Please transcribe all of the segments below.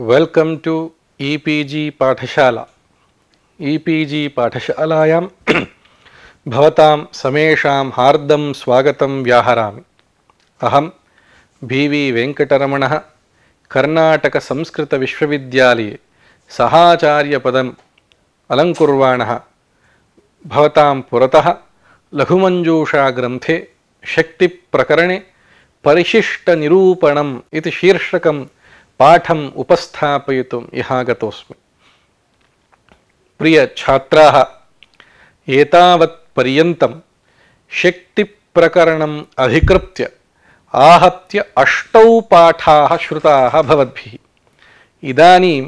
welcome to e-PG P पाठशाला E P पाठशालायां भवतां समेषां हार्दं स्वागतं व्याहरामि अहं कर्नाटक संस्कृत विश्वविद्यालये सहाचार्य पदं अलंकुर्वाणः भवतां पुरतः प्रकरणे परिशिष्ट परिशिष्टनिरूपणम् इति शीर्षकं పాఠం ఉపస్థాపయితుం ఇహాగతోస్మి ప్రియ ఛాత్రా ఏతావత్ పర్యంతం శక్తి ప్రకరణం అధికృత్య ఆహత్య అష్టౌ పాఠా శ్రుతా భవద్భి ఇదానీం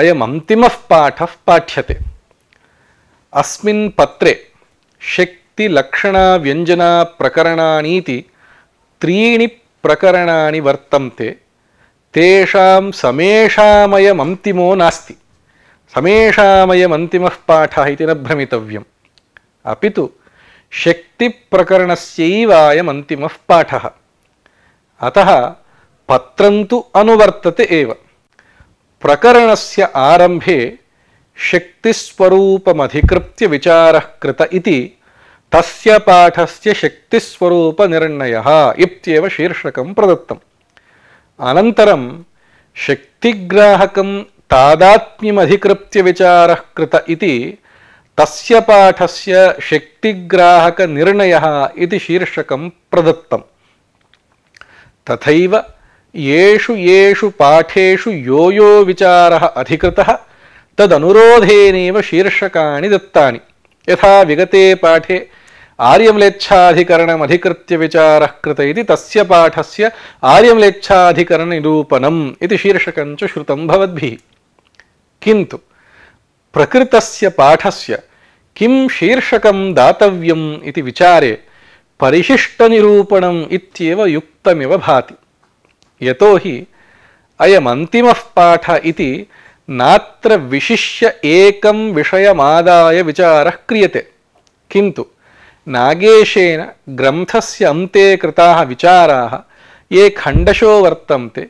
అయమంతిమ పాఠ పాఠ్యతే అస్మిన్ పత్రే శక్తి లక్షణ వ్యంజన ప్రకరణానీతి త్రీణి ప్రకరణాని వర్తంతే ತೇಷಾಂ ಸಮೇಷಾಮಯಮಂತಿಮೋ ನಾಸ್ತಿ ಸಮೇಷಾಮಯಮಂತಿಮಃ ಪಾಠ ಇತಿ ನ ಭ್ರಮಿತವ್ಯಂ ಅಪಿತು ಶಕ್ತಿ ಪ್ರಕರಣಸ್ಯೈವಾಯಮಂತಿಮಃ ಪಾಠ ಅತಃ ಪತ್ರಂತು ಅನುವರ್ತತೆ ಏವ ಪ್ರಕರಣಸ್ಯ ಆರಂಭೆ ಶಕ್ತಿಸ್ವರೂಪಮಧಿಕೃತ್ಯ ವಿಚಾರಃ ಕೃತ ಇತಿ ತಸ್ಯ ಪಾಠಸ್ಯ ನಿರ್ಣಯ ಇತ್ಯೇವ ಶೀರ್ಷಕಂ ಪ್ರದತ್ತಂ अनन्तरं शक्तिग्राहकं तादात्म्यमधिकृत्य विचारः कृतः इति तस्य पाठस्य शक्तिग्राहकनिर्णयः इति शीर्षकं प्रदत्तम् तथैव येषु येषु पाठेषु यो यो विचारः अधिकृतः तदनुरोधेनेव शीर्षकाणि दत्तानि यथा विगते पाठे आर्यम्लेच्छाधिकरणम् अधिकृत्य विचारः कृत इति तस्य पाठस्य आर्यम्लेच्छाधिकरणनिरूपणम् इति शीर्षकं च श्रुतं भवद्भिः किन्तु प्रकृतस्य पाठस्य किं शीर्षकं दातव्यम् इति विचारे परिशिष्टनिरूपणम् इत्येव युक्तमिव भाति यतो अयमन्तिमः पाठ इति नात्र विशिष्य एकं विषयमादाय विचारः क्रियते किन्तु नागेशेन ग्रन्थस्य अन्ते कृताः विचाराः ये खण्डशो वर्तन्ते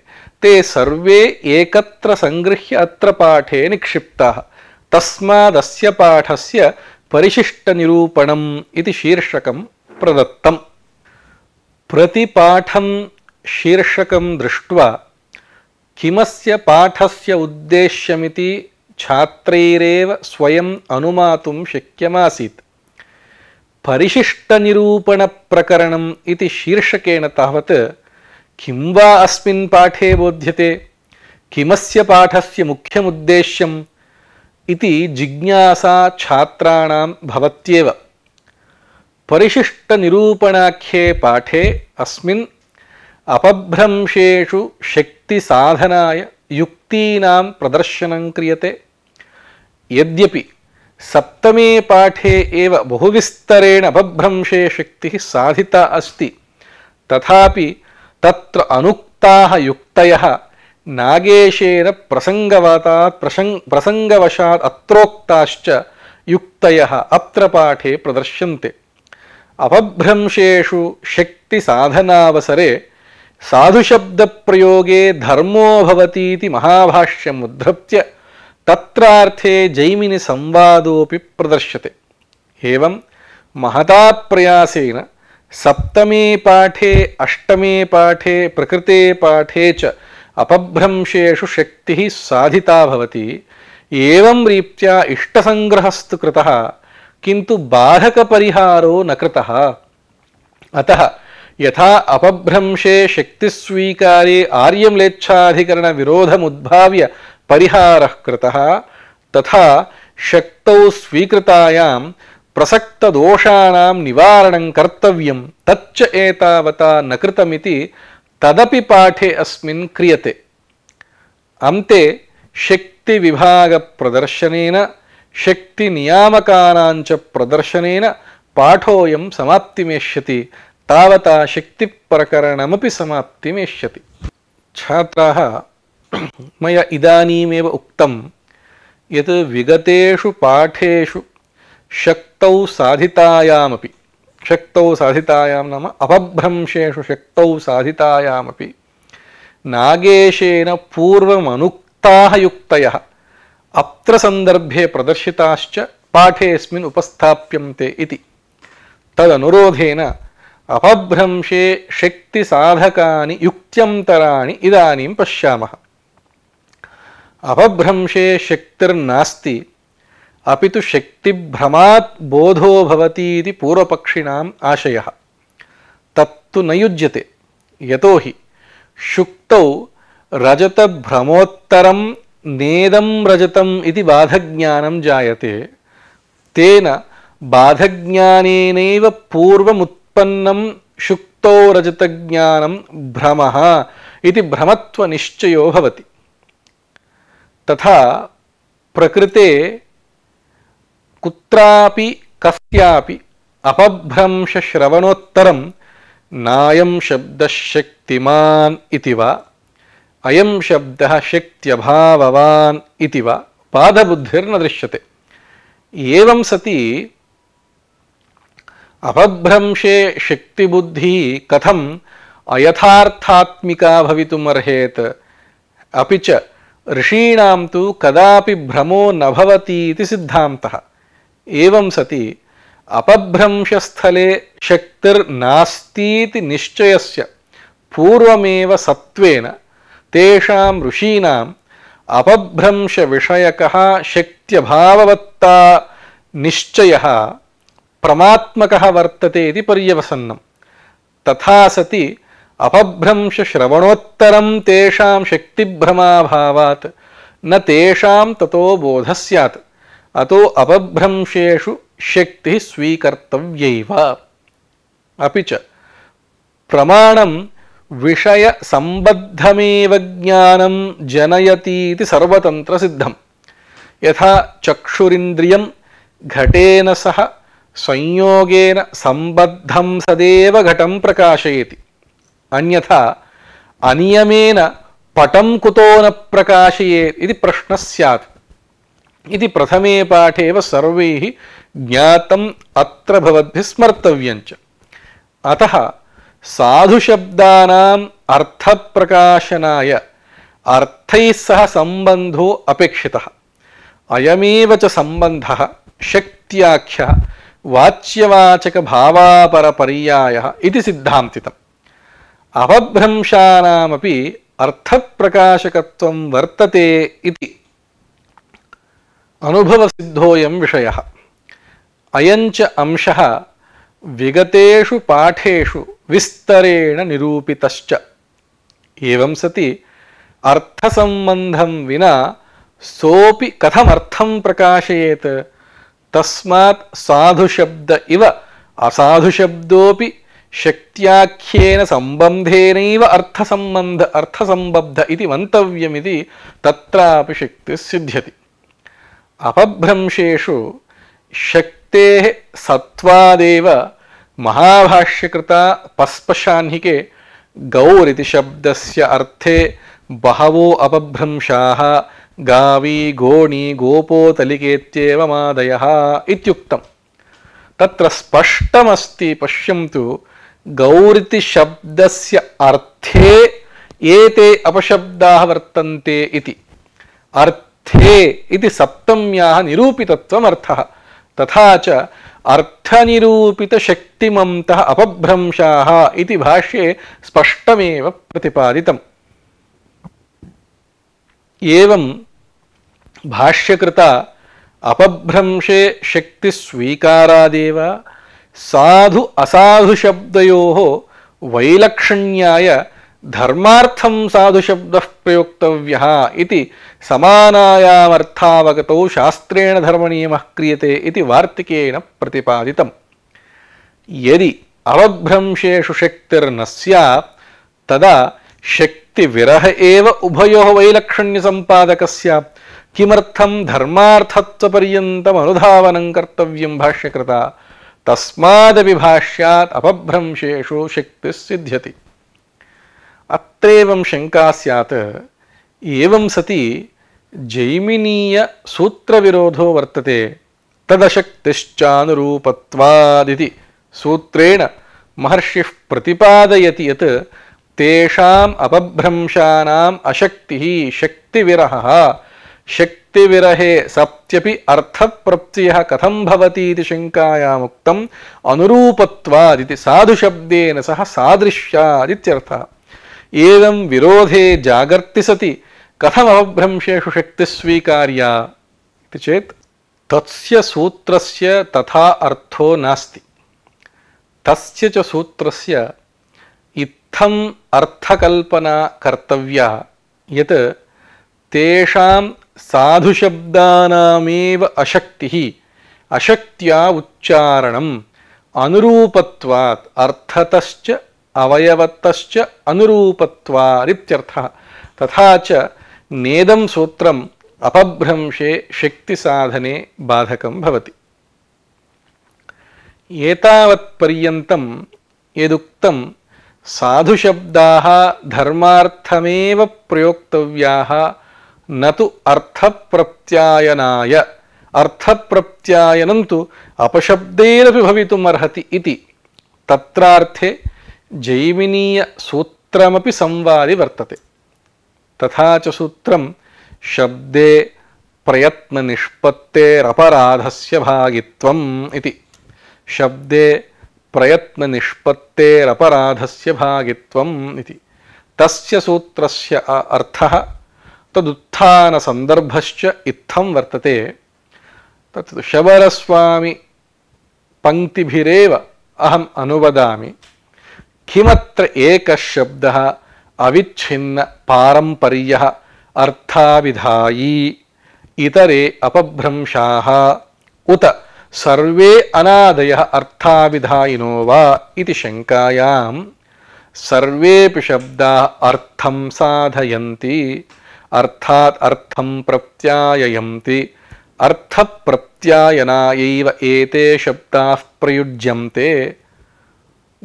ते सर्वे एकत्र सङ्गृह्य अत्र पाठे निक्षिप्ताः तस्मादस्य पाठस्य परिशिष्टनिरूपणम् इति शीर्षकं प्रदत्तम् प्रतिपाठं शीर्षकं दृष्ट्वा किमस्य पाठस्य उद्देश्यमिति छात्रैरेव स्वयम् अनुमातुं शक्यमासीत् परिशिष्टनिरूपणप्रकरणम् इति शीर्षकेण तावत् किं वा अस्मिन् पाठे बोध्यते किमस्य पाठस्य मुख्यमुद्देश्यम् इति जिज्ञासा छात्राणां भवत्येव परिशिष्टनिरूपणाख्ये पाठे अस्मिन् अपभ्रंशेषु शक्तिसाधनाय युक्तीनां प्रदर्शनं क्रियते यद्यपि ಸಪ್ತಮೇ ಪಾಠೆ ಏವ ವಿಸ್ತರೆಣ ಅಭಭ್ರಂಶೆ ಶಕ್ತಿ ಸಾಧಿತ ಅಸ್ತಿ ತಥಾಪಿ ತತ್ರ ಅನುಕ್ತಾ ಯುಕ್ತಯ ನಾಗೇಶೇನ ಪ್ರಸಂಗವತಾತ್ ಪ್ರಸಂಗ ಪ್ರಸಂಗವಶಾತ್ ಅತ್ರೋಕ್ತಾಶ್ಚ ಯುಕ್ತಯ ಅತ್ರ ಪಾಠೆ ಪ್ರದರ್ಶ್ಯಂತೆ ಅಪಭ್ರಂಶೇಷು ಶಕ್ತಿ ಸಾಧನಾವಸರೆ ಪ್ರಯೋಗೇ ಧರ್ಮೋ ಭವತೀತಿ ಮಹಾಭಾಷ್ಯಮುದ್ಧತ್ಯ तत्रार्थे जैमिनि संवादोपि प्रदर्श्यते एवं महता प्रयासेन सप्तमे पाठे अष्टमे पाठे प्रकृते पाठे च अपभ्रंशेषु शक्तिः साधिता भवति एवं रीत्या इष्टसङ्ग्रहस्तु कृतः किन्तु बाधकपरिहारो न कृतः अतः यथा अपभ्रंशे शक्तिस्वीकारे आर्यम्लेच्छाधिकरणविरोधमुद्भाव्य परिहारः कृतः तथा शक्तौ स्वीकृतायां प्रसक्तदोषाणां निवारणं कर्तव्यं तच्च एतावता न कृतमिति तदपि पाठे अस्मिन् क्रियते अन्ते शक्तिविभागप्रदर्शनेन शक्तिनियामकानां च प्रदर्शनेन पाठोऽयं समाप्तिमेष्यति तावता शक्तिप्रकरणमपि समाप्तिमेष्यति छात्राः मया इदानीमेव उक्तं यत् विगतेषु पाठेषु शक्तौ साधितायामपि शक्तौ साधितायां नाम अपभ्रंशेषु शक्तौ साधितायामपि नागेशेन पूर्वमनुक्ताः युक्तयः अप्रसन्दर्भे प्रदर्शिताश्च पाठेऽस्मिन् उपस्थाप्यन्ते इति तदनुरोधेन अपभ्रंशे शक्तिसाधकानि युक्त्यन्तराणि इदानीं पश्यामः अपभ्रंशे शक्तिर्नास्ति अपितु शक्तिभ्रमात् बोधो भवति इति पूर्वपक्षिणाम् आशयः तत्तु न युज्यते यतो शुक्तौ रजतभ्रमोत्तरं नेदं रजतम् इति बाधज्ञानं जायते तेन बाधज्ञानेनैव पूर्वमुत्पन्नं शुक्तौ रजतज्ञानं भ्रमः इति भ्रमत्वनिश्चयो भवति तथा प्रकृते कुत्रापि कस्यापि अपभ्रंशश्रवणोत्तरं नायं शब्दः शक्तिमान् इति वा अयं शब्दः शक्त्यभाववान् इति वा पादबुद्धिर्न दृश्यते एवं सति अपभ्रंशे शक्तिबुद्धिः कथम् अयथार्थात्मिका भवितुमर्हेत् अपि च ऋषीण तो कदापि भ्रमो न सिद्धांत एवं सति अपभ्रंशस्थले शक्तिर्नास्तीति निश्चयस्य पूर्वमेव सत्वेन तेषां ऋषीणाम् अपभ्रंशविषयकः शक्त्यभाववत्ता निश्चयः प्रमात्मकः वर्तते इति पर्यवसन्नं तथा सति अपभ्रंश्रवणोत्तरं तेषां शक्तिभ्रमाभावात् न तेषां ततो बोधः स्यात् अतो अपभ्रंशेषु शक्तिः स्वीकर्तव्यैव अपि च प्रमाणं विषयसम्बद्धमेव ज्ञानं जनयतीति सर्वतन्त्रसिद्धं यथा चक्षुरिन्द्रियं घटेन सह संयोगेन सम्बद्धं सदेव घटं प्रकाशयति अन्यथा अनियमेन पटं कुतो न प्रकाशयेत् इति प्रश्नः स्यात् इति प्रथमे पाठे एव सर्वैः ज्ञातम् अत्र भवद्भिः स्मर्तव्यञ्च अतः साधुशब्दानाम् अर्थप्रकाशनाय अर्थैः सह सम्बन्धो अपेक्षितः अयमेव च सम्बन्धः शक्त्याख्यः वाच्यवाचकभावापरपर्यायः इति सिद्धान्तितम् అపభ్రంశానామీ అర్థప్రకాశకత్వం వర్తతే ఇది అనుభవసిద్ధోయం విషయ అయంచ అంశ విగతేషు పాఠేషు విస్తరేణ నిరూపితశ్చ ఏవం సతి అర్థసంబంధం వినా సోపి కథమర్థం ప్రకాశయేత్ తస్మాత్ సాధుశబ్ద ఇవ అసాధుశబ్దోపి ಶಕ್ತ್ಯಾಖ್ಯೇನ ಸಂಬಂಧೇನೈವ ಅರ್ಥ ಅರ್ಥಸಂಬದ್ಧ ಇತಿ ಮಂತವ್ಯಮಿತಿ ತತ್ರಾಪಿ ಶಕ್ತಿ ಸಿದ್ಧ್ಯತಿ ಅಪಭ್ರಂಶೇಷು ಶಕ್ತೇ ಸತ್ವಾದೇವ ಮಹಾಭಾಷ್ಯಕೃತ ಪಸ್ಪಶಾಹ್ನಿಕೆ ಗೌರಿತಿ ಶಬ್ದಸ್ಯ ಅರ್ಥೆ ಬಹವೋ ಅಪಭ್ರಂಶಾ ಗಾವಿ ಗೋಣಿ ಗೋಪೋತಲಿಕೇತ್ಯೇವ ಮಾದಯ ಇತ್ಯುಕ್ತಂ ತತ್ರ ಸ್ಪಷ್ಟಮಸ್ತಿ ಪಶ್ಯಂತು गौरिति शब्दस्य अर्थे एते अपशब्दाः वर्तन्ते इति अर्थे इति सप्तम्याः निरूपितत्वमर्थः तथा च अर्थनिरूपितशक्तिमन्तः अपभ्रंशाः इति भाष्ये स्पष्टमेव प्रतिपादितम् एवं भाष्यकृता अपभ्रंशे शक्तिस्वीकारादेव சாது அசாது சப்தையோ வைலக்ஷண்யாய ధర్మార్థం సాధుశబ్ద ప్రయోక్తవ్య ఇది సమానాయామర్థావగతో శాస్త్రేణ ధర్మనియమ క్రియతే ఇది వార్తికేన ప్రతిపాదితం యది అవభ్రంశేషు శక్తిర్న సత్ తదా శక్తివిరహ ఏవ ఉభయో వైలక్షణ్యసంపాదకస్య కిమర్థం ధర్మార్థత్వపర్యంతం అనుధావనం కర్తవ్యం భాష్యకృత तस्मादपि भाष्यात् अपभ्रंशेषु शक्तिस् सिध्यति अत्रैवं शङ्का स्यात् एवं सति जैमिनीयसूत्रविरोधो वर्तते तदशक्तिश्चानुरूपत्वादिति सूत्रेण महर्षिः प्रतिपादयति यत् तेषाम् अपभ्रंशानाम् अशक्तिः शक्तिविरहः वृत्तिविरहे सप्त्यपि अर्थप्रत्ययः कथं भवति इति शङ्कायाम् उक्तम् अनुरूपत्वादिति साधुशब्देन सह सादृश्यादित्यर्थः एवं विरोधे जागर्ति सति कथमवभ्रंशेषु शक्तिस्वीकार्या इति चेत् तस्य सूत्रस्य तथा अर्थो नास्ति तस्य च सूत्रस्य इत्थम् अर्थकल्पना कर्तव्या यत् तेषाम् साधुशब्दानामेव अशक्तिः अशक्त्या उच्चारणम् अनुरूपत्वात् अर्थतश्च अवयवतश्च अनुरूपत्वादित्यर्थः तथा च नेदं सूत्रम् अपभ्रंशे शक्तिसाधने बाधकं भवति एतावत्पर्यन्तं यदुक्तं साधुशब्दाः धर्मार्थमेव प्रयोक्तव्याः ನತು ಅರ್ಥಪ್ರತ್ಯಾಯನಾಯ ಅರ್ಥಪ್ರತ್ಯಾಯನಂತು ಅಪಶಬ್ದೇನಪಿ ಭವಿತುಮ್ ಅರ್ಹತಿ ಇತಿ ತತ್ರಾರ್ಥೆ ಜೈಮಿನೀಯ ಸೂತ್ರಮಪಿ ಸಂವಾದಿ ವರ್ತತೆ ತಥಾಚ ಸೂತ್ರಂ ಶಬ್ದೇ ಪ್ರಯತ್ನ ನಿಷ್ಪತ್ತೇರಪರಾಧಸ್ಯ ಭಾಗಿತ್ವಂ ಇತಿ ಶಬ್ದೇ ಪ್ರಯತ್ನ ನಿಷ್ಪತ್ತೇರಪರಾಧಸ್ಯ ಭಾಗಿತ್ವಂ ಇತಿ ತಸ್ಯ ಸೂತ್ರಸ್ಯ ಅರ್ಥಃ ತದು उत्थानसन्दर्भश्च इत्थं वर्तते तत् शबरस्वामी पङ्क्तिभिरेव अहम् अनुवदामि किमत्र एकः शब्दः अविच्छिन्नपारम्पर्यः अर्थाभिधायी इतरे अपभ्रंशाः उत सर्वे अनादयः अर्थाभिधायिनो वा इति शंकायां सर्वेऽपि शब्दाः अर्थं साधयन्ति अर्थात् अर्थं प्रत्याययन्ति अर्थप्रत्यायनायैव एते शब्दाः प्रयुज्यन्ते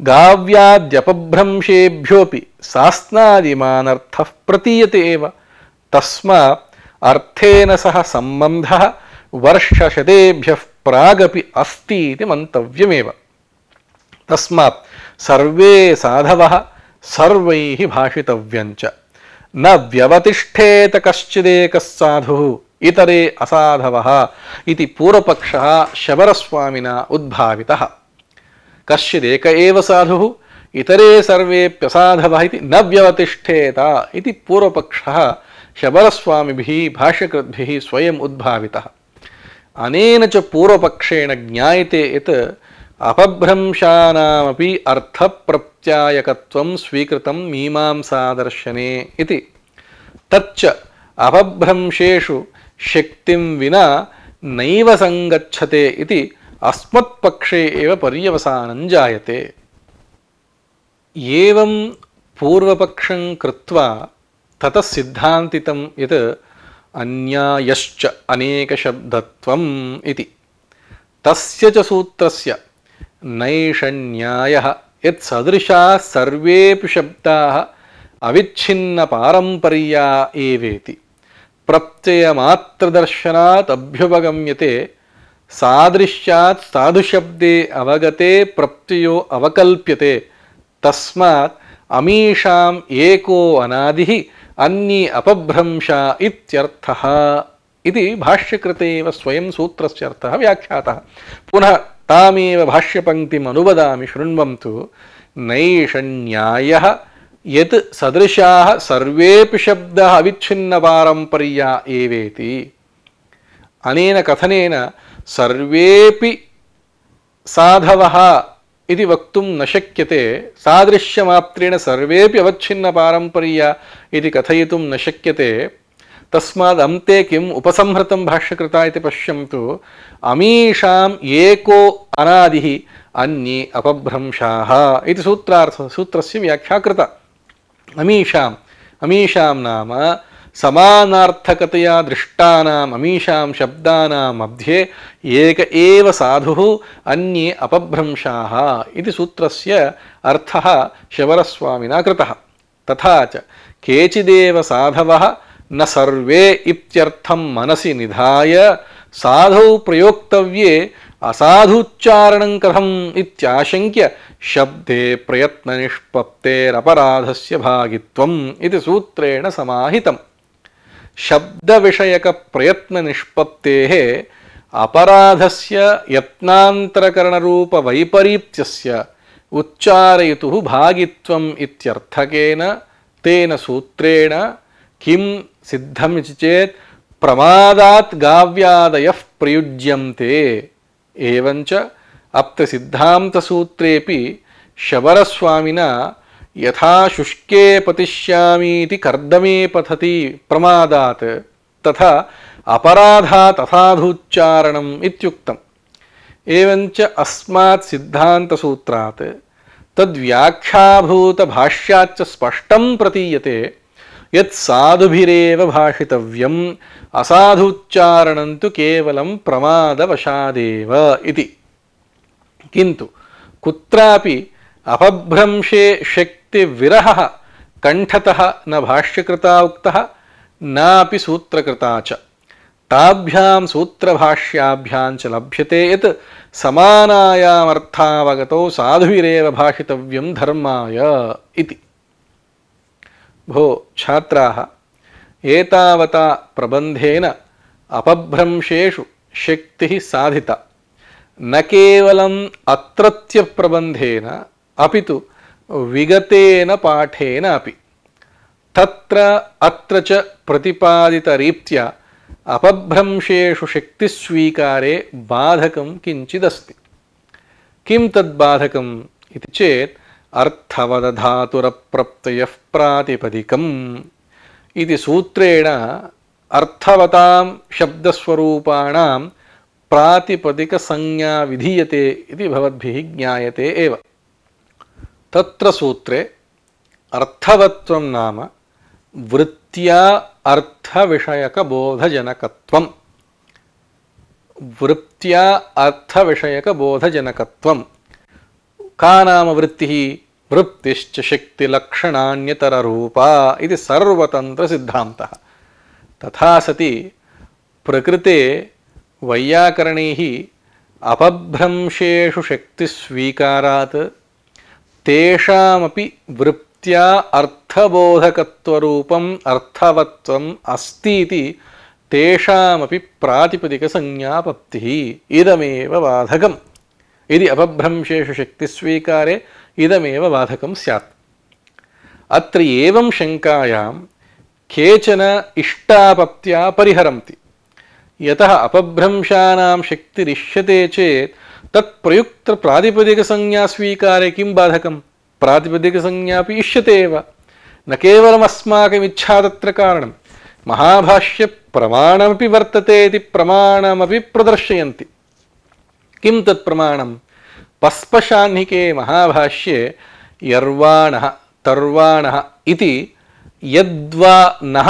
गाव्याद्यपभ्रंशेभ्योऽपि सास्नादिमानर्थः प्रतीयते एव तस्मात् अर्थेन सह सम्बन्धः वर्षशतेभ्यः प्रागपि अस्ति इति मन्तव्यमेव तस्मात् सर्वे साधवः सर्वैः भाषितव्यञ्च न व्यवतिष्ठेत कश्चिदेक साधु इतरे असाधव इति पूर्वपक्ष शबरस्वामिना उद्भावित कश्चिदेक एव साधु इतरे सर्वेप्यसाधव इति न व्यवतिष्ठेत इति पूर्वपक्ष शबरस्वामिभिः भाष्यकृद्भिः स्वयं उद्भावितः अनेन च पूर्वपक्षेण ज्ञायते यत् అపభ్రంశానామపి అర్థప్రత్యాయకత్వం స్వీకృతం మీమాంసాదర్శనే ఇది తచ్చ అపభ్రంశేషు శక్తిం వినా నైవ సంగచ్చతే ఇది అస్మత్పక్షే ఏవ పర్యవసానం జాయతే ఏవం పూర్వపక్షం కృత్వా తత సిద్ధాంతితం యత్ అన్యాయశ్చ అనేకశబ్దత్వం ఇది తస్య చ సూత్రస్య नैषण्यायः यत्सदृशाः सर्वेऽपि शब्दाः अविच्छिन्नपारम्पर्या एवेति प्रत्ययमात्रदर्शनात् अभ्युपगम्यते सादृश्यात् साधुशब्दे अवगते प्रत्ययो अवकल्प्यते तस्मात् अमीषाम् एको अनादिः अन्ये अपभ्रंश इत्यर्थः इति भाष्यकृते एव स्वयं सूत्रस्य अर्थः व्याख्यातः पुनः तामेव भाष्यपङ्क्तिम् अनुवदामि शृण्वं तु न्यायः यत् सदृशाः सर्वेऽपि शब्दः अविच्छिन्नपारम्पर्या एवेति अनेन कथनेन सर्वेपि साधवः इति वक्तुं न शक्यते सादृश्यमात्रेण सर्वेपि अविच्छिन्नपारम्पर्या इति कथयितुं न शक्यते तस्माद् अन्ते किम् उपसंहृतं भाष्यकृता इति पश्यन्तु अमीषाम् एको अनादिः अन्ये अपभ्रंशाः इति सूत्रार्थ सूत्रस्य व्याख्या कृता अमीषाम् अमीषां नाम समानार्थकतया दृष्टानाम् अमीषां शब्दानाम् मध्ये एक एव साधुः अन्ये अपभ्रंशाः इति सूत्रस्य अर्थः शबरस्वामिना कृतः तथा च केचिदेव साधवः ನ ಸರ್ವೇ ಇತ್ಯರ್ಥಂ ಮನಸಿ ನಿಧಾಯ ಸಾಧೌ ಪ್ರಯೋಕ್ತವ್ಯೇ ಅಸಾಧುಚ್ಚಾರಣ ಕಥಂ ಇತ್ಯಾಶಂಕ್ಯ ಶಬ್ದೇ ಪ್ರಯತ್ನ ನಿಷ್ಪತ್ತೇರಪರಾಧಸ್ಯ ಭಾಗಿತ್ವಂ ಇದು ಸೂತ್ರೇಣ ಸಮಾಹಿತಂ ಶಬ್ದ ವಿಷಯಕ ಪ್ರಯತ್ನ ನಿಷ್ಪತ್ತೇ ಅಪರಾಧಸ್ಯ ಯತ್ನಾಂತರಕರಣ ರೂಪ ವೈಪರೀತ್ಯಸ್ಯ ಉಚ್ಚಾರಯಿತು ಭಾಗಿತ್ವಂ ಇತ್ಯರ್ಥಕೇನ ತೇನ ಸೂತ್ರೇಣ किं सिद्धम् इति चेत् प्रमादात् गाव्यादयः प्रयुज्यन्ते एवञ्च अप्तसिद्धान्तसूत्रेऽपि शबरस्वामिना यथा शुष्के पतिष्यामीति कर्दमे पथति प्रमादात् तथा अपराधा तथाधुच्चारणम् इत्युक्तम् एवञ्च अस्मात् सिद्धान्तसूत्रात् तद्व्याख्याभूतभाष्याच्च स्पष्टं प्रतीयते ಯತ್ ಸಾಧುಭಿರೇವ ಭಾಷಿತವ್ಯಂ ಅಸಾಧುಚ್ಚಾರಣಂತು ಕೇವಲಂ ಪ್ರಮಾದವಶಾದೇವ ಇತಿ ಕಿಂತು ಕುತ್ರಾಪಿ ಅಪಭ್ರಂಶೆ ಶಕ್ತಿ ವಿರಹ ಕಂಠತಃ ನ ಭಾಷ್ಯಕೃತ ಉಕ್ತ ನಾಪಿ ಸೂತ್ರಕೃತ ಚ ತಾಭ್ಯಾಂ ಸೂತ್ರಭಾಷ್ಯಾಭ್ಯಾಂ ಚ ಲಭ್ಯತೆ ಯತ್ ಸಮಾನಾಯಾಮರ್ಥಾವಗತೋ ಸಾಧುವಿರೇವ ಭಾಷಿತವ್ಯಂ ಧರ್ಮಾಯ ಇತಿ భో ఛాత్రా ఏతావత ప్రబంధేన అపభ్రంశేషు శక్తి సాధిత నేవలం అత్రత్య ప్రబంధేన అపితు విగతేన పాఠేన అపి తత్ర అత్ర చ రీత్యా అపభ్రంశేషు శక్తి స్వీకారే బాధకం కించిదస్తి కిం తద్బాధకం ఇది చేత్ अर्थवदधातुरप्रप्तयः प्रातिपदिकम् इति सूत्रेण अर्थवतां शब्दस्वरूपाणां प्रातिपदिकसंज्ञा विधीयते इति भवद्भिः ज्ञायते एव तत्र सूत्रे अर्थवत्वं नाम वृत्त्या अर्थविषयकबोधजनकत्वं वृत्त्या अर्थविषयकबोधजनकत्वम् का नाम वृत्तिः वृत्तिश्च शक्तिलक्षणान्यतररूपा इति सर्वतन्त्रसिद्धान्तः तथा सति प्रकृते वैयाकरणैः अपभ्रंशेषु शक्तिस्वीकारात् तेषामपि वृप्त्या अर्थबोधकत्वरूपम् अर्थवत्त्वम् अस्तीति तेषामपि प्रातिपदिकसंज्ञापत्तिः इदमेव बाधकम् ഇതി അപഭ്രംശേഷു ശക്തിസ്വീകാരെ ഇതമേവ ബാധകം സ്യാത് അത്ര ഏവം ശങ്കായാം കേചന ഇഷ്ടാപത്യാ പരിഹരന്തി യത അപഭ്രംശാനാം ശക്തിരിഷ്യത്തെ ചേത് തത് പ്രയുക്ത പ്രാതിപതികസഞ്ജ്ഞാസ്വീകാരെ കിം ബാധകം പ്രാതിപതികസഞ്ജ്ഞാപി ഇഷ്യത്തേവ ന കേവലമസ്മാകമിച്ഛാ തത്ര കാരണം മഹാഭാഷ്യ പ്രമാണമപി വർത്തത്തെ പ്രമാണമപി പ്രദർശയന്തി किम तत्प्रमाणम पस्पशाह्निके महाभाष्ये यर्वाणः तर्वाणः इति यद्वा नः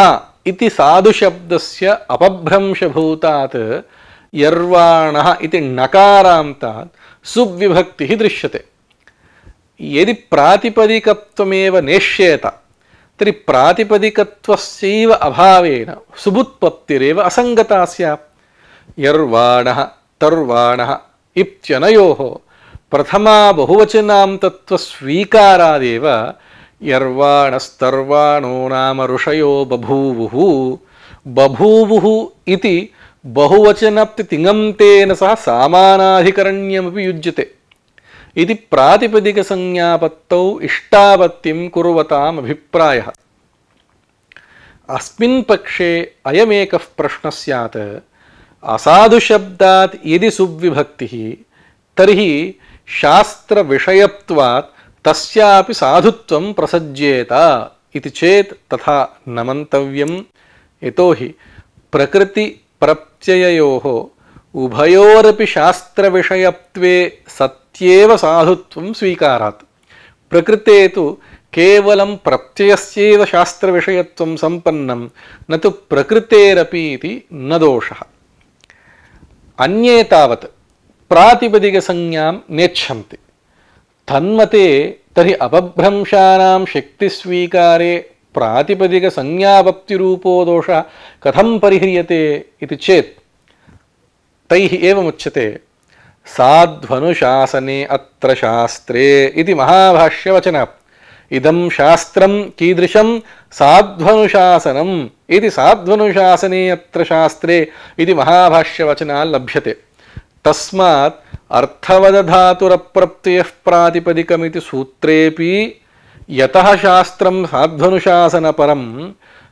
इति साधुशब्दस्य अपभ्रंशभूतात् यर्वाणः इति नकारान्तात् सुविभक्तिः दृश्यते यदि प्रातिपदिकत्वमेव नेष्येत तर्हि प्रातिपदिकत्वस्यैव अभावेन सुबुत्पत्तिरेव असङ्गता स्यात् यर्वाणः तर्वाणः इत्यनयोः प्रथमा बहुवचनान्तत्वस्वीकारादेव यर्वाणस्तर्वाणो नाम ऋषयो बभूवुः बभूवुः इति बहुवचनाप्तितिङन्तेन सह सामानाधिकरण्यमपि युज्यते इति प्रातिपदिकसंज्ञापत्तौ इष्टापत्तिं कुर्वताम् अस्मिन् पक्षे अयमेकः प्रश्नः स्यात् అసాధు శబ్దాత్ ఇది సువిభక్తి తర్హి శాస్త్ర విషయత్వాత్ తస్యాపి సాధుత్వం ప్రసజ్యేత ఇది చేత్ తథా నమంతవ్యం యతోహి ప్రకృతి ప్రత్యయో ఉభయోరపి శాస్త్ర విషయత్వే సత్యేవ సాధుత్వం స్వీకారాత్ ప్రకృతే తు కేవలం ప్రత్యయస్యేవ శాస్త్ర విషయత్వం సంపన్నం నతు ప్రకృతేరపి ఇది న దోష अन्ये तावत् प्रातिपदिकसंज्ञां नेच्छन्ति तन्मते तर्हि अपभ्रंशानां शक्तिस्वीकारे प्रातिपदिकसंज्ञावो दोषः कथं परिह्रियते इति चेत् तैः एवमुच्यते साध्वनुशासने अत्र शास्त्रे इति महाभाष्यवचनात् इदं शास्त्रं कीदृशं సాధ్వనుశాసనం ఇది సాధ్వనుశాసనే అత్ర శాస్త్రే ఇది మహాభాష్యవచనా లభ్యతే తస్మాత్ అర్థవదధాతురప్రప్తయ ప్రాతిపదికమితి సూత్రేపి యత శాస్త్రం సాధ్వనుశాసనపరం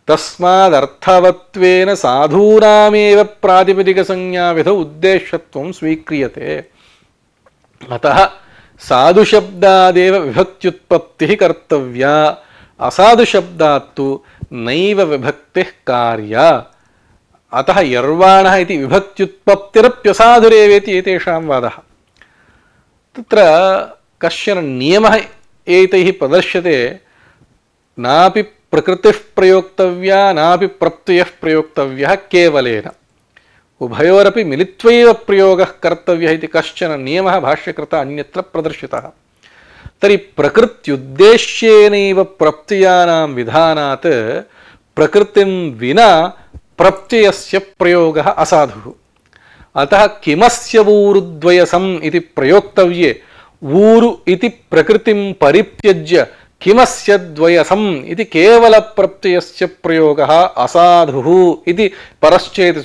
తస్మాదర్థవత్వేన సాధూనామేవ ప్రాతిపదిక సంజ్ఞా విధ ఉద్దేశత్వం స్వీక్రియతే అత సాధుశబ్దాదేవ విభక్త్యుత్పత్తి కర్తవ్యా असाधु शब्दात्तु नैव विभक्तिः कार्य अतः यर्वाणः इति विभक्त्युत्पत्तिरप्यसाधुरेवेति एतेषां वादः तत्र कश्चन नियमः एतैः प्रदर्श्यते नापि प्रकृतिः प्रयोक्तव्या नापि प्रत्ययः प्रयोक्तव्यः केवलेन उभयोरपि मिलित्वैव प्रयोगः कर्तव्यः इति कश्चन नियमः भाष्यकृतः अन्यत्र प्रदर्शितः तरी प्रकृत्युद्देश्येनैव प्रत्ययानां विधानात् प्रकृति विना प्रत्ययस्य प्रयोग असाधु अतः किमस्य ऊरुद्वयसम् इति प्रयोक्तव्ये ऊरु इति प्रकृतिं परित्यज्य किमस्य द्वयसम् इति केवलप्रत्ययस्य प्रयोगः असाधुः इति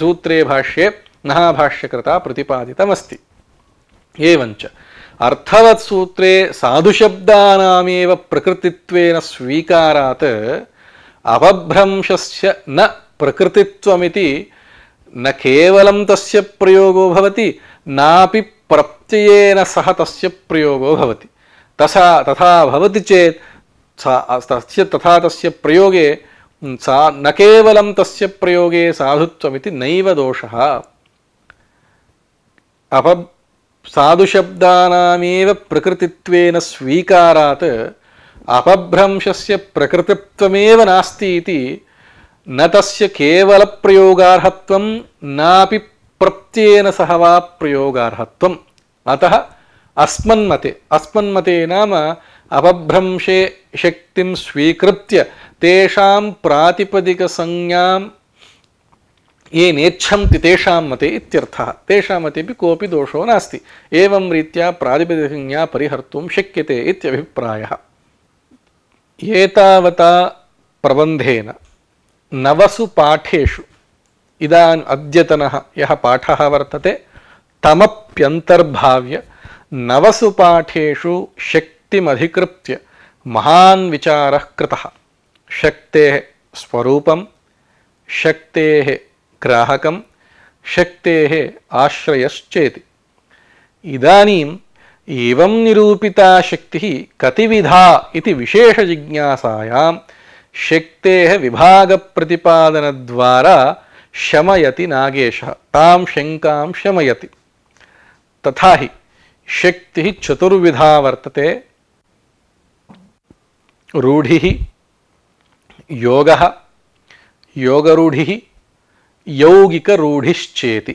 सूत्रे भाष्ये महाभाष्यकृता प्रतिपादितमस्ति एवञ्च అర్థవత్ సూత్రే సాధుశబ్దానామేవ ప్రకృతిత్వేన స్వీకారాత్ అపభ్రంశస్య న ప్రకృతిత్వమితి న కేవలం తస్య ప్రయోగో భవతి నాపి ప్రత్యయేన సహ తస్య ప్రయోగో భవతి తసా తథా భవతి చేత్ తస్య తథా తస్య ప్రయోగే సా న కేవలం తస్య ప్రయోగే సాధుత్వమితి నైవ దోష అప साधुशब्दानामेव प्रकृतित्वेन स्वीकारात् अपभ्रंशस्य प्रकृतित्वमेव नास्ति इति न तस्य केवलप्रयोगार्हत्वं नापि प्रत्ययेन सह वा प्रयोगार्हत्वम् अतः अस्मन्मते अस्मन्मते नाम अपभ्रंशे शक्तिं स्वीकृत्य तेषां प्रातिपदिकसंज्ञां ये नेच्छन्ति तेषां मते इत्यर्थः तेषां मतेपि कोऽपि दोषो नास्ति एवं रीत्या प्रातिपदिकज्ञा परिहर्तुं शक्यते इत्यभिप्रायः एतावता प्रबन्धेन नवसु पाठेषु इदानीम् अद्यतनः यः पाठः वर्तते तमप्यन्तर्भाव्य नवसु पाठेषु शक्तिमधिकृत्य महान् विचारः कृतः शक्तेः स्वरूपं शक्तेः ग्राहक शक्तेः आश्रयश्चेति इदानीम् शक्ति निरूपिता शक्तिः कतिविधा विभाग विशेषजिज्ञासायां शक्तेः विभागप्रतिपादनद्वारा शमयति नागेश तां शमयति तथा ही शक्ति चतुर्विधा वर्तते रूढ़ि योगः योगरूढ़िः ಯೌಗಿಕ ರೂಢಿಶ್ಚೇತಿ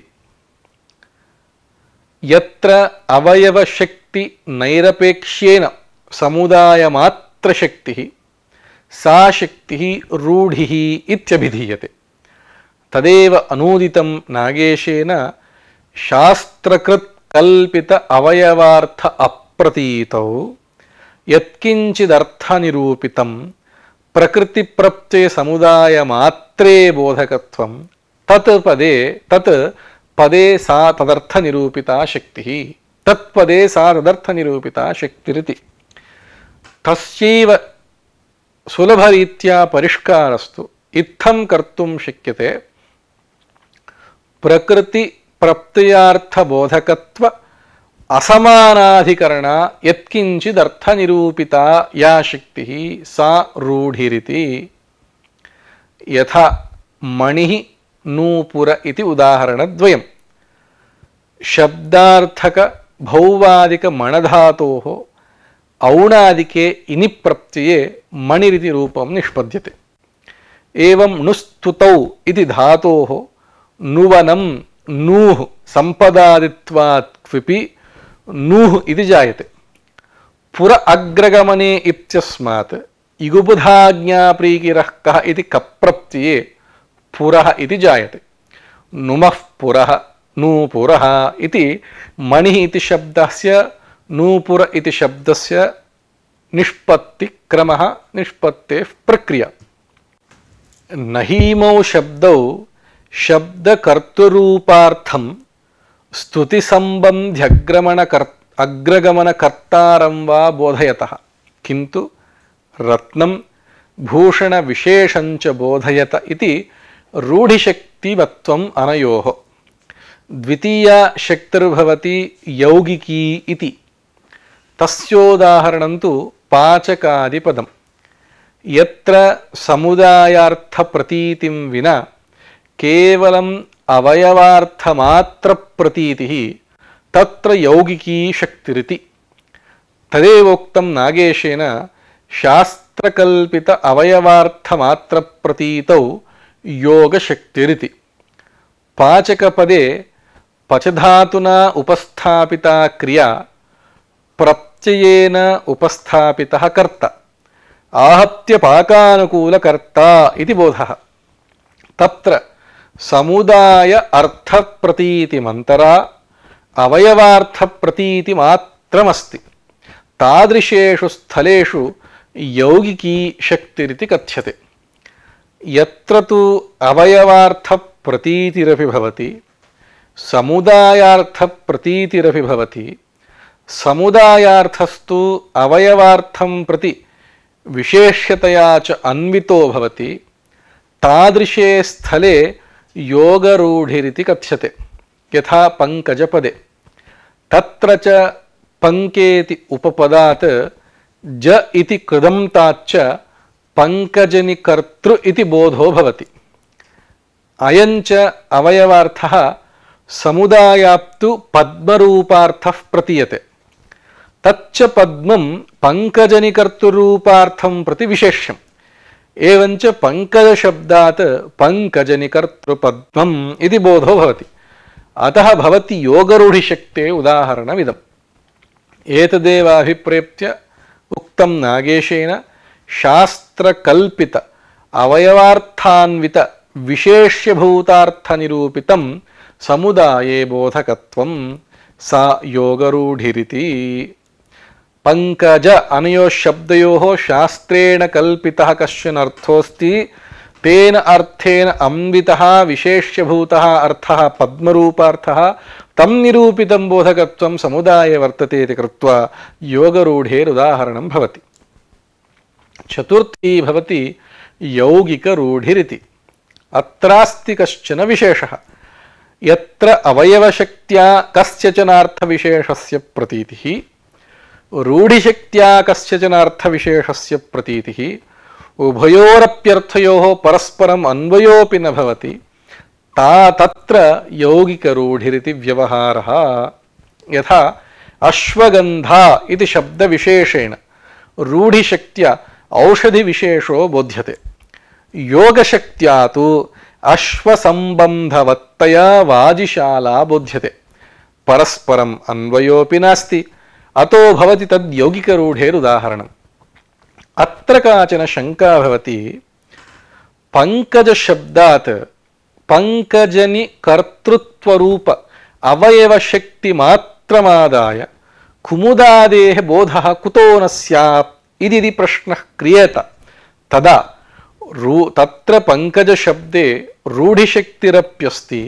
ಯತ್ರ ಅವಯವಶಕ್ತಿ ನೈರಪೇಕ್ಷೇನ ಸಮುದಾಯ ಮಾತ್ರ ಶಕ್ತಿ ಸಾ ಶಕ್ತಿ ರೂಢಿ ಇತ್ಯಭಿಧೀಯತೆ ತದೇವ ಅನೂದಿತಂ ನಾಗೇಶೇನ ಶಾಸ್ತ್ರಕೃತ್ ಕಲ್ಪಿತ ಅವಯವಾರ್ಥ ಅಪ್ರತೀತೌ ಯತ್ಕಿಂಚಿದರ್ಥನಿರೂಪಿತಂ ಪ್ರಕೃತಿ ಪ್ರತ್ಯಯ ಸಮುದಾಯ ಮಾತ್ರೇ ಬೋಧಕತ್ವಂ ತತ್ ಪದೇ ತತ್ ಪದೇ ಸಾ ತದರ್ಥ ನಿರೂಪಿತ ಶಕ್ತಿ ತತ್ಪದೇ ಸಾ ತದರ್ಥ ನಿರೂಪಿತ ಶಕ್ತಿರಿತಿ ತಸ್ಯೈವ ಪರಿಷ್ಕಾರಸ್ತು ಇತ್ತಂ ಕರ್ತು ಶಕ್ಯತೆ ಪ್ರಕೃತಿ ಪ್ರಾಪ್ತಿಯಾರ್ಥಬೋಧಕತ್ವ ಅಸಮಾನಾಧಿಕರಣ ಯತ್ಕಿಂಚಿದರ್ಥ ನಿರೂಪಿತ ಯಾ ಶಕ್ತಿ ಸಾ ರೂಢಿರಿತಿ ಯಥ ಮಣಿ ನೂಪುರ ಇತಿ ಉದಾಹರಣ ದ್ವಯಂ ಶಬ್ದಾರ್ಥಕ ಭೌವಾದಿಕ ಮಣಧಾತೋ ಔಣಾದಿಕೆ ಇನಿ ಪ್ರತ್ಯಯೇ ಮಣಿರಿತಿ ರೂಪಂ ನಿಷ್ಪದ್ಯತೆ ಏವಂ ನುಸ್ತುತೌ ಇತಿ ಧಾತೋ ನುವನಂ ನೂಹ್ ಸಂಪದಾದಿತ್ವಾತ್ ಕ್ವಿಪಿ ನೂಹ್ ಇತಿ ಜಾಯತೆ ಪುರ ಅಗ್ರಗಮನೆ ಇತ್ಯಸ್ಮಾತ್ ಇಗುಬುಧಾಜ್ಞಾಪ್ರೀಕಿರಃ ಕಃ ಇತಿ ಕಪ್ರಪ್ತಿಯೇ ಪುರಃ ಇತಿ ಜಾಯತೆ ನುಮಃ ಪುರಃ ಇತಿ ಮಣಿ ಇತಿ ಶಬ್ದಸ್ಯ ನೂಪುರ ಇತಿ ಶಬ್ದಸ್ಯ ನಿಷ್ಪತ್ತಿ ಕ್ರಮ ನಿಷ್ಪತ್ತೆ ಪ್ರಕ್ರಿಯೆ ನಹೀಮೌ ಶಬ್ದೌ ಶಬ್ದಕರ್ತೃರೂಪಾರ್ಥಂ ಸ್ತುತಿ ಸಂಬಂಧಿ ಅಗ್ರಮಣ ಕರ್ ಅಗ್ರಗಮನ ಕರ್ತಾರಂ ವಾ ಬೋಧಯತಃ ಕಿಂತು ರತ್ನಂ ಭೂಷಣ ವಿಶೇಷಂಚ ಬೋಧಯತ ಇತಿ రూఢిశక్తివత్వం అనయో ద్వితీయ శక్తిర్భవతి యౌగికీ ఇది తస్యోదాహరణంతు తు పాచకాదిపదం ఎత్ర సముదాయార్థ ప్రతీతిం వినా కేవలం అవయవార్థమాత్ర ప్రతీతి తత్ర యౌగికీ శక్తిరితి తదేవోక్తం నాగేశేన శాస్త్రకల్పిత అవయవార్థమాత్ర ప్రతీతౌ యోగశక్తిరితి పాచకపదే పచధాతునా ఉపస్థాపిత క్రియ ప్రత్యయేన ఉపస్థాపిత కర్త ఆహత్య పాకానుకూలకర్త ఇది బోధ తత్ర సముదాయ అర్థ అవయవార్థ ప్రతీతి మాత్రమస్తి తాదృశేషు స్థలేషు యౌగికీ శక్తిరితి కథ్యతే यत्र तु अवयवार्थप्रतीतिरपि भवति समुदायार्थप्रतीतिरपि भवति समुदायार्थस्तु अवयवार्थं प्रति विशेष्यतया च अन्वितो भवति तादृशे स्थले योगरूढिरिति कथ्यते यथा पङ्कजपदे तत्र च पङ्केति उपपदात् ज इति कृदन्ताच्च పంకజని కర్తృ ఇది బోధో భవతి అయంచ అవయవార్థ సముదాయాప్తు పద్మరూపార్థ ప్రతీయతే తచ్చ పద్మం పంకజని కర్తృరూపార్థం ప్రతి విశేష్యం ఏవంచ పంకజ శబ్దాత్ పంకజని కర్తృపద్మం ఇది బోధో భవతి అత భవతి యోగరూఢిశక్తే ఉదాహరణమిదం ఏతదేవాభిప్రేప్య ఉక్తం నాగేశేన శాస్త్రకల్పిత అవయవార్థాన్విత విశేష్యభూతార్థనిరూపితం సముదాయే బోధకత్వం సా యోగరూఢిరితి పంకజ అనయో శబ్దయో శాస్త్రేణ కల్పిత కశ్చన అర్థోస్తి తేన అర్థేన అన్విత విశేష్యభూత అర్థ పద్మరూపార్థ తం నిరూపితం బోధకత్వం సముదాయ వర్తతే కృత్వా యోగరూఢేరుదాహరణం భవతి चतुर्थी भवति यौगिक रूढ़िरिति अत्रास्ति कश्चन विशेषः यत्र अवयवशक्त्या कस्यचन कस्यचनार्थविशेषस्य प्रतीतिः रूढिशक्त्या कस्यचनार्थविशेषस्य प्रतीतिः उभयोरप्यर्थयोः परस्परम् अन्वयोऽपि न भवति ता तत्र यौगिकरूढिरिति व्यवहारः यथा अश्वगन्धा इति शब्दविशेषेण रूढिशक्त्या औषधिविशेषो बोध्यते योगशक्त्या तु अश्वसम्बन्धवत्तया वाजिशाला बोध्यते परस्परम् अन्वयोऽपि नास्ति अतो भवति तद्यौकिकरूढेरुदाहरणम् अत्र काचन शङ्का भवति पङ्कजशब्दात् पङ्कजनिकर्तृत्वरूप अवयवशक्तिमात्रमादाय कुमुदादेः बोधः कुतो न स्यात् इति यदि क्रियेत तदा रू तत्र पङ्कजशब्दे रूढिशक्तिरप्यस्ति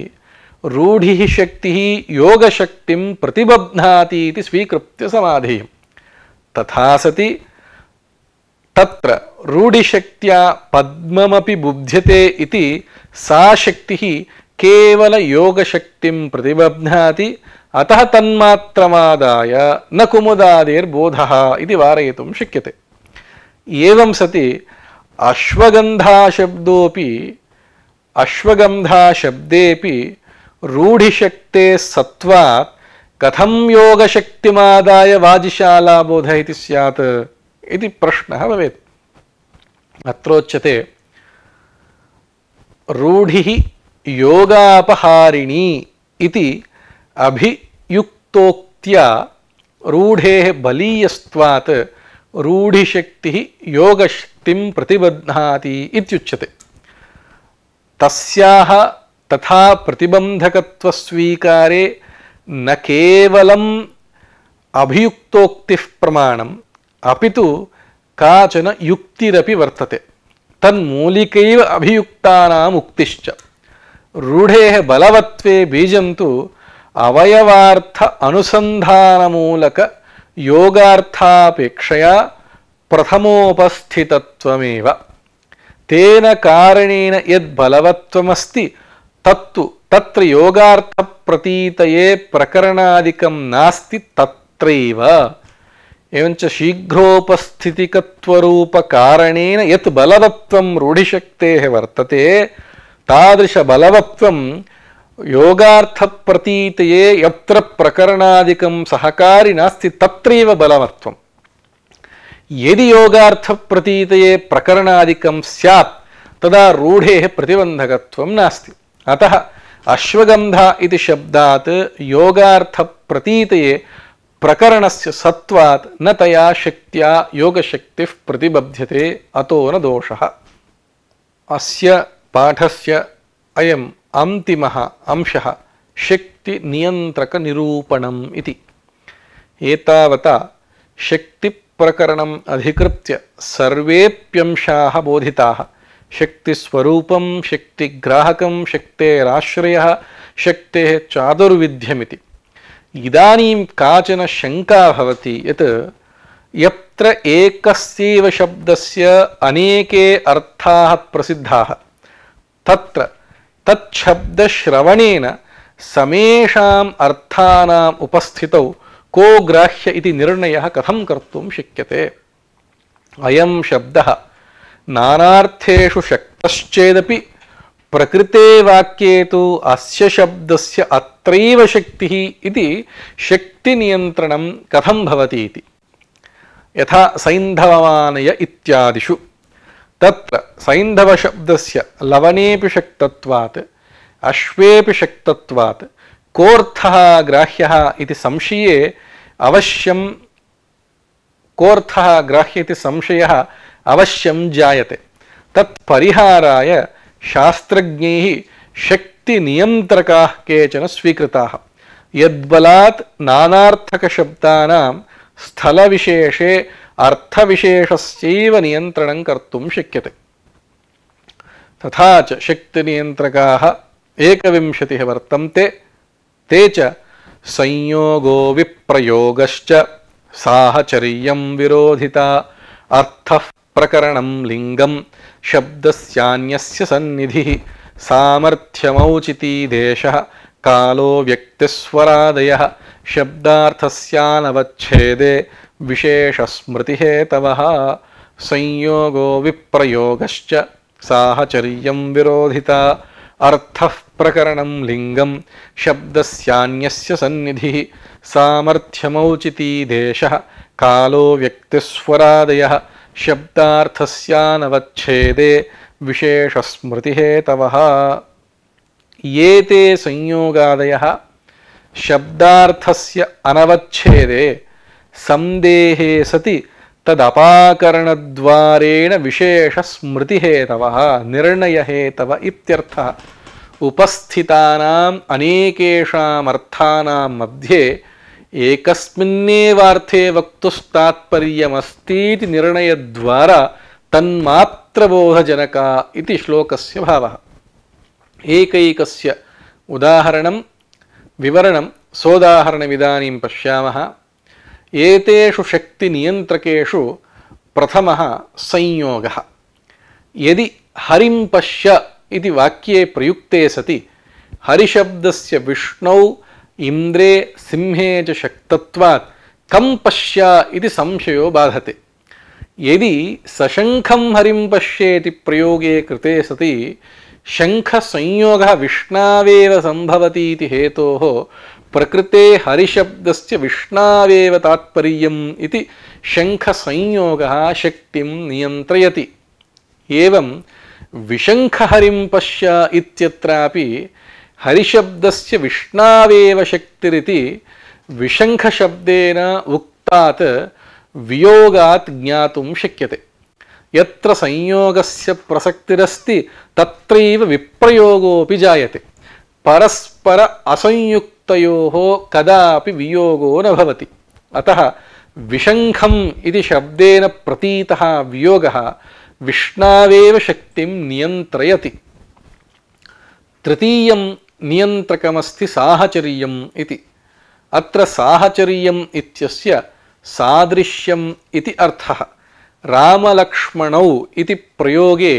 रूढिः शक्तिः योगशक्तिं प्रतिबध्नाति इति स्वीकृत्य तथा सति तत्र रूढिशक्त्या पद्ममपि बुध्यते इति सा शक्तिः केवल योगशक्तिं प्रतिबध्नाति अतः तन्मात्रमादाय न कुमुदादेर्बोधः इति वारयितुं शक्यते एवं सति अश्वगन्धाशब्दोऽपि अश्वगन्धाशब्देऽपि रूढिशक्ते सत्वात् कथं योगशक्तिमादाय वाजिशालाबोधः इति स्यात् इति प्रश्नः भवेत् अत्रोच्यते रूढिः योगापहारिणी इति अभियुक्तोक्त्या रूढेः बलीयस्त्वात् रूढ़िशक्ति योगशक्ति प्रतिबध्नाति तथा प्रतिबंधकत्वस्वीकारे न केवलम् अभियुक्तोक्तिः प्रमाण अपितु काचन युक्तिरपि वर्तते तन्मूलिकैव अभियुक्तानाम् उक्तिश्च रूढेः बलवत्वे बीजं तु अवयवार्थ अनुसन्धानमूलक ಯೋಗಾರ್ಥಾಪೇಕ್ಷೆಯ ಪ್ರಥಮೋಪಸ್ಥಿತತ್ವಮೇವ ತೇನ ಕಾರಣೇನ ಯದ್ಬಲವತ್ವಮಸ್ತಿ ತತ್ತು ತತ್ರ ಯೋಗಾರ್ಥ ಪ್ರತೀತಯೇ ಪ್ರಕರಣಾದಿಕಂ ನಾಸ್ತಿ ತತ್ರೈವ एवञ्च शीघ्रोपस्थितिकत्वरूपकारणेन యోగార్థప్రతీతయే ఎత్ర ప్రకరణాదికం సహకారి నాస్తి తత్రైవ బలమర్థం ఎది యోగార్థప్రతీతయే ప్రకరణాదికం స్యాత్ తదా రూఢే ప్రతిబంధకత్వం నాస్తి అత అశ్వగంధ ఇది శబ్దాత్ యోగార్థప్రతీతయే ప్రకరణస్య సత్వాత్ న తయా శక్త్యా యోగశక్తి ప్రతిబధ్యతే అతో న దోష అస్య పాఠస్య అయం अन्तिमः अंशः शक्तिनियन्त्रकनिरूपणम् इति एतावता शक्तिप्रकरणम् अधिकृत्य सर्वेऽप्यंशाः बोधिताः शक्तिस्वरूपं शक्तिग्राहकं शक्तेराश्रयः शक्तेः चादुर्विध्यमिति इदानीं काचन शङ्का भवति यत् यत्र एकस्यैव शब्दस्य अनेके अर्थाः प्रसिद्धाः तत्र ತತ್ಶಬ್ದಶ್ರವಣೇನ ಸಮೇಷಾಂ ಅರ್ಥಾನಾಂ ಉಪಸ್ಥಿತೌ ಕೋ ಗ್ರಾಹ್ಯ ಇತಿ ನಿರ್ಣಯ ಕಥಂ ಕರ್ತು ಶಕ್ಯತೆ ಅಯಂ ಶಬ್ದ ನಾನಾರ್ಥೇಷು ಶಕ್ತಶ್ಚೇದಪಿ ಪ್ರಕೃತೆ ವಾಕ್ಯೇತು ಅಸ್ಯ ಶಬ್ದಸ್ಯ ಅತ್ರೈವ ಶಕ್ತಿ ಇತಿ ಶಕ್ತಿ ನಿಯಂತ್ರಣಂ ಕಥಂ ಭವತಿ ಇತಿ ಯಥಾ ಸೈಂಧವಮಾನಯ ಇತ್ಯಾದಿಷು तत्र सैन्धवशब्दस्य लवणेऽपि शक्तत्वात् अश्वेऽपि शक्तत्वात् कोऽर्थः ग्राह्यः इति संशये अवश्यं कोऽर्थः ग्राह्य इति संशयः अवश्यं जायते तत्परिहाराय शास्त्रज्ञैः शक्तिनियन्त्रकाः केचन स्वीकृताः यद्बलात् नानार्थकशब्दानां स्थलविशेषे ಅರ್ಥವಿಶೇಷಸ್ಯವ ನಿಯಂತ್ರಣ ಕರ್ತು ಶಕ್ಯತೆ ತಥಾಚ ಶಕ್ತಿ ನಿಯಂತ್ರಕಾ ಏಕವಿಂಶತಿ ವರ್ತಂತೆ ತೇ ಚ ಸಂಯೋಗೋ ವಿಪ್ರಯೋಗಶ್ಚ ಸಾಹಚರ್ಯಂ ವಿರೋಧಿತ ಅರ್ಥ ಪ್ರಕರಣಂ ಲಿಂಗಂ ಶಬ್ದಸ್ಯಾನ್ಯಸ್ಯ ಸನ್ನಿಧಿ ಸಾಮರ್ಥ್ಯಮೌಚಿತೀ ದೇಶ ಕಾಲೋ ವ್ಯಕ್ತಿಸ್ವರಾದಯ ಶಬ್ದಾರ್ಥಸ್ಯಾನವಚ್ಛೇದೆ विशेषस्मृतिहेतवः संयोगो विप्रयोगश्च साहचर्यं विरोधिता अर्थः प्रकरणं लिङ्गं शब्दस्यान्यस्य सन्निधिः सामर्थ्यमौचिती देशः कालो व्यक्तिस्वरादयः शब्दार्थस्यानवच्छेदे विशेषस्मृतिहेतवः ये ते संयोगादयः शब्दार्थस्य अनवच्छेदे सन्देहे सति तदपाकरणद्वारेण विशेषस्मृतिहेतवः निर्णयहेतव इत्यर्थः उपस्थितानाम् अनेकेषामर्थानां मध्ये एकस्मिन्नेव अर्थे वक्तुस्तात्पर्यमस्तीति निर्णयद्वारा तन्मात्रबोधजनका इति श्लोकस्य भावः एकैकस्य उदाहरणं विवरणं सोदाहरणमिदानीं पश्यामः ಏತೇಷು ಶಕ್ತಿ ನಿಯಂತ್ರಕೇಶು ಪ್ರಥಮ ಸಂಯೋಗ ಯದಿ ಹರಿಂ ಪಶ್ಯ ಇತಿ ವಾಕ್ಯೆ ಪ್ರಯುಕ್ತೆ ಸತಿ ಹರಿಶಬ್ದಸ್ಯ ವಿಷ್ಣೌ ಇಂದ್ರೇ ಸಿಂಹೇ ಚ ಶಕ್ತತ್ವಾತ್ ಕಂ ಪಶ್ಯ ಇತಿ ಸಂಶಯೋ ಬಾಧತೆ ಯದಿ ಸಶಂಖಂ ಹರಿಂ ಪಶ್ಯೇತಿ ಪ್ರಯೋಗೇ ಕೃತೆ ಸತಿ शंख संयोग विष्णावेव संभवती हेतो प्रकृते हरिशब्दस्य विष्णावेव तात्पर्यम् इति शंख संयोग शक्ति नियंत्रयति एवं विशंख हरिं पश्य इत्यत्रापि हरिशब्दस्य विष्णावेव शक्तिरिति विशंख उक्तात् वियोगात् ज्ञातुं शक्यते यत्र संयोगस्य प्रसक्तिरस्ति तत्रैव विप्रयोगोपि जायते परस्पर असंयुक्तयोः कदापि वियोगो न भवति अतः विशङ्खम् इति शब्देन प्रतीतः वियोगः विष्णावेव शक्तिं नियन्त्रयति तृतीयं नियन्त्रकमस्ति साहचर्यम् इति अत्र साहचर्यम् इत्यस्य सादृश्यम् इति अर्थः ರಾಮಲಕ್ಷ್ಮಣೌ ಇತಿ ಪ್ರಯೋಗೆ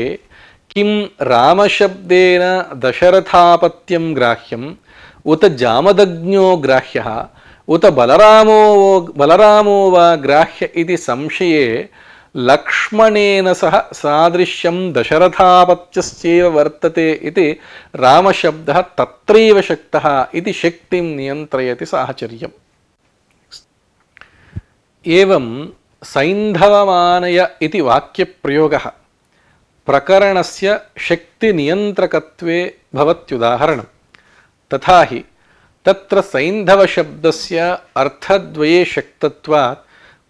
ಕಿಂ ರಾಮಶಬ್ದೇನ ದಶರಥಾಪತ್ಯಂ ಗ್ರಾಹ್ಯಂ ಉತ ಜಾಮದಗ್ನೋ ಗ್ರಾಹ್ಯ ಉತ ಬಲರಾಮೋ ಬಲರಾಮೋ ವಾ ಗ್ರಾಹ್ಯ ಇತಿ ಸಂಶಯೇ ಲಕ್ಷ್ಮಣೇನ ಸಹ ಸಾದೃಶ್ಯಂ ದಶರಥಾಪತ್ಯಶ್ಚೇವ ವರ್ತತೆ ಇತಿ ರಾಮಶಬ್ದ ತತ್ರೈವ ಶಕ್ತಃ ಇತಿ ಶಕ್ತಿಂ ನಿಯಂತ್ರಯತಿ ಸಾಹಚರ್ಯಂ ಏವಂ सैन्धवमानय इति वाक्यप्रयोगः प्रकरणस्य शक्तिनियन्त्रकत्वे भवत्युदाहरणं तथा हि तत्र सैन्धवशब्दस्य अर्थद्वये शक्तत्वात्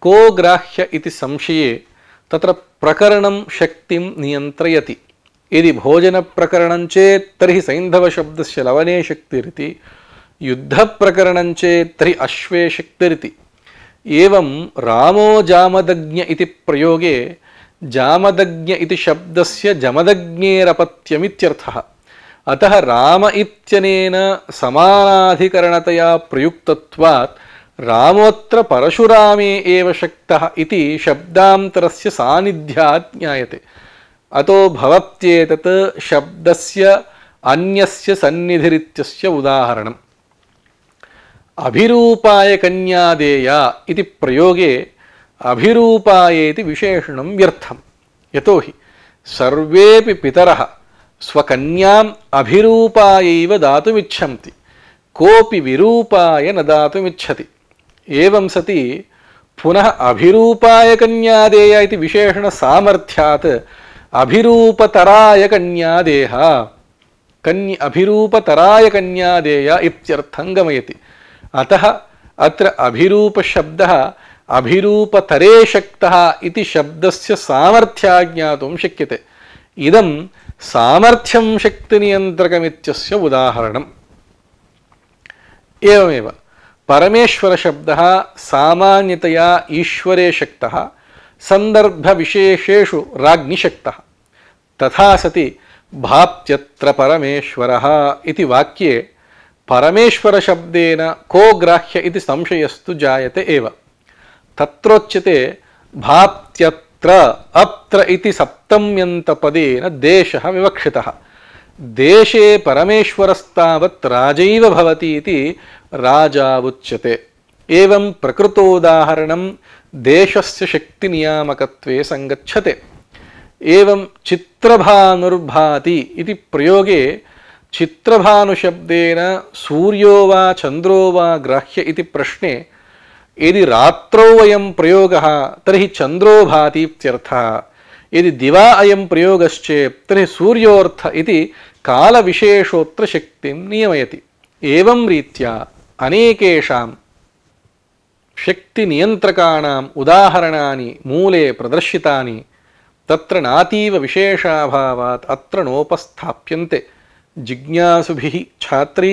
को ग्राह्य इति संशये तत्र प्रकरणं शक्तिं नियन्त्रयति यदि भोजनप्रकरणं भोजनप्रकरणञ्चेत् तर्हि सैन्धवशब्दस्य लवने शक्तिरिति युद्धप्रकरणञ्चेत् तर्हि अश्वे शक्तिरिति एवं रामो जामदज्ञ इति प्रयोगे जामदज्ञ इति शब्दस्य जमदज्ञेरपत्यमित्यर्थः अतः राम इत्यनेन समानाधिकरणतया प्रयुक्तत्वात् रामोऽत्र परशुरामे एव शक्तः इति शब्दान्तरस्य सान्निध्यात् ज्ञायते अतो भवत्येतत् शब्दस्य अन्यस्य सन्निधिरित्यस्य उदाहरणम् अभिरूपाय कन्यादेया इति प्रयोगे अभिरूपाय इति विशेषणं व्यर्थं यतोहि सर्वेपि पितरः स्वकन्याम् अभिरूपायैव दातुमिच्छन्ति कोऽपि विरूपाय न दातुमिच्छति एवं सति पुनः अभिरूपाय कन्यादेय इति विशेषणसामर्थ्यात् अभिरूपतराय कन्यादेहा अभिरूपतराय कन्यादेय इत्यर्थं गमयति अतः अत्र अभिरूपशब्दः अभिरूपतरे शक्तः इति शब्दस्य सामर्थ्या ज्ञातुं शक्यते इदं सामर्थ्यं शक्तिनियन्त्रकमित्यस्य उदाहरणम् एवमेव परमेश्वरशब्दः सामान्यतया ईश्वरे शक्तः सन्दर्भविशेषेषु राज्ञिशक्तः तथा सति भाप्त्यत्र परमेश्वरः इति वाक्ये परमेश्वरशब्देन को ग्राह्य इति संशयस्तु जायते एव तत्रोच्यते भाप्त्यत्र अत्र इति सप्तम्यन्तपदेन देशः विवक्षितः देशे परमेश्वरस्तावत् राजैव भवति इति राजावुच्यते एवं प्रकृतोदाहरणं देशस्य शक्तिनियामकत्वे सङ्गच्छते एवं चित्रभानुर्भाति इति प्रयोगे చిత్రభానుశబ్దేన చంద్రో వా గ్రాహ్య ఇది ప్రశ్నే ఏది రాత్రౌ అయం ప్రయోగ తర్హి చంద్రోభాతీత్యర్థ ఇది దివా అయం ప్రయోగశ్చే తర్హి సూర్యోర్థ ఇది కాల విశేషోత్ర శక్తి నియమయతి ఏం రీత్యా అనేకేషాం శక్తి నియంత్రకాణం ఉదాహరణాని మూలే ప్రదర్శితాని తత్ర నాతీవ విశేషాభావాత్ అత్ర నోపస్థాప్యంతే జిజ్ఞాసుభి ఛాత్రీ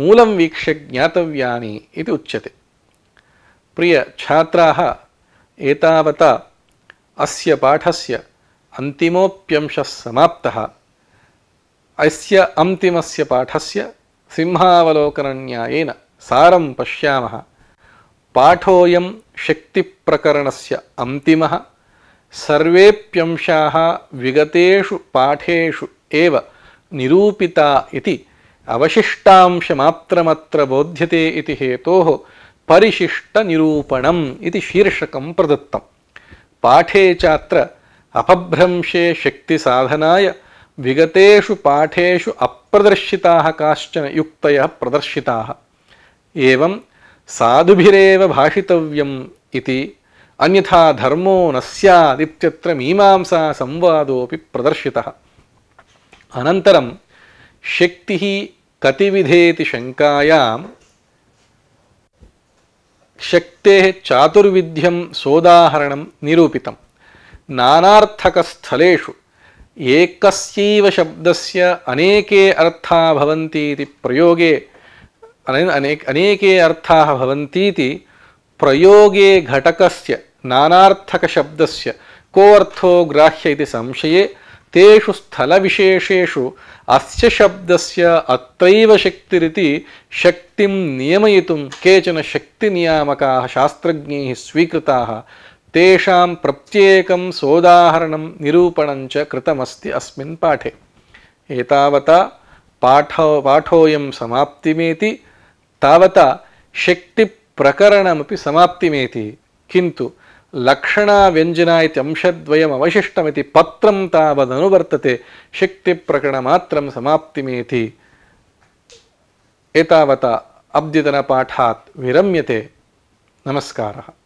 మూలం వీక్ష్య జ్ఞాతవ్యాని ఇది ఉచ్యతి ప్రియ ఛాత్రా ఏతావత అస్య పాఠస్య అంతిమోప్యంశ సమాప్త అస్య అంతిమస్య పాఠస్య సింహావలోకనన్యాయేన సారం పశ్యామ పాఠోయం శక్తిప్రకరణస్య అంతిమ సర్వేప్యంశా విగతేషు పాఠేషు ఏవ निरूपिता इति अवशिष्टांशमात्रमत्र बोध्यते इति हेतोः परिशिष्टनिरूपणम् इति शीर्षकं प्रदत्तम् पाठे चात्र अपभ्रंशे शक्तिसाधनाय विगतेषु पाठेषु अप्रदर्शिताः काश्चन युक्तयः प्रदर्शिताः एवं साधुभिरेव भाषितव्यम् इति अन्यथा धर्मो न स्यादित्यत्र मीमांसा संवादोऽपि प्रदर्शितः अनन्तरं शक्ति कति विधेति शक्ते चातुर्विध्यम सोदाहरण निरूपित निरूपितं एक शब्द से अनेके अर्थाः भवन्ति प्रयोगे अनेक अनेके अर्थाः भवन्ति इति प्रयोगे घटकस्य नानार्थकशब्दस्य को अर्थो ग्राह्य इति संशये తేషు స్థల విశేషు అస్య శబ్దస్య అత్రైవ శక్తిరితి శక్తిం నియమయితుం కేచన శక్తి నియామకా శాస్త్రజ్ఞై స్వీకృత తేషాం ప్రత్యేకం సోదాహరణం నిరూపణం కృతమస్తి అస్మిన్ పాఠే ఏతావత పాఠ పాఠోయం సమాప్తిమేతి తావత శక్తి ప్రకరణమపి సమాప్తిమేతి కింటు ಲಕ್ಷಣ ವ್ಯಂಜನ ಇತಿ ಅವಶಿಷ್ಟಮಿತಿ ಪತ್ರಂ ತಾವದನು ಶಿಕ್ತಿ ಶಕ್ತಿ ಪ್ರಕರಣ ಮಾತ್ರ ಸಮಾಪ್ತಿಮೇತಿ ಏತಾವತ ಅಬ್ಧಿತನ ಪಾಠಾತ್ ವಿರಮ್ಯತೆ ನಮಸ್ಕಾರ